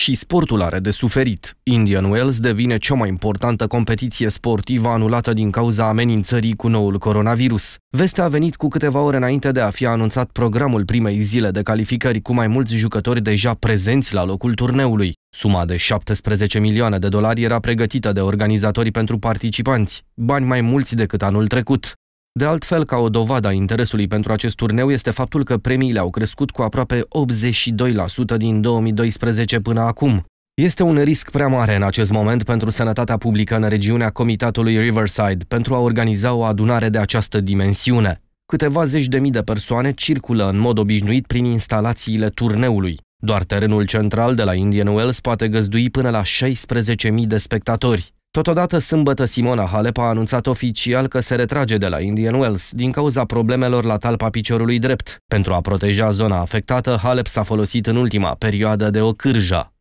și sportul are de suferit. Indian Wells devine cea mai importantă competiție sportivă anulată din cauza amenințării cu noul coronavirus. Vestea a venit cu câteva ore înainte de a fi anunțat programul primei zile de calificări cu mai mulți jucători deja prezenți la locul turneului. Suma de 17 milioane de dolari era pregătită de organizatori pentru participanți, bani mai mulți decât anul trecut. De altfel, ca o dovadă a interesului pentru acest turneu este faptul că premiile au crescut cu aproape 82% din 2012 până acum. Este un risc prea mare în acest moment pentru sănătatea publică în regiunea Comitatului Riverside pentru a organiza o adunare de această dimensiune. Câteva zeci de mii de persoane circulă în mod obișnuit prin instalațiile turneului. Doar terenul central de la Indian Wells poate găzdui până la 16.000 de spectatori. Totodată, sâmbătă, Simona Halep a anunțat oficial că se retrage de la Indian Wells din cauza problemelor la talpa piciorului drept. Pentru a proteja zona afectată, Halep s-a folosit în ultima perioadă de o cârja.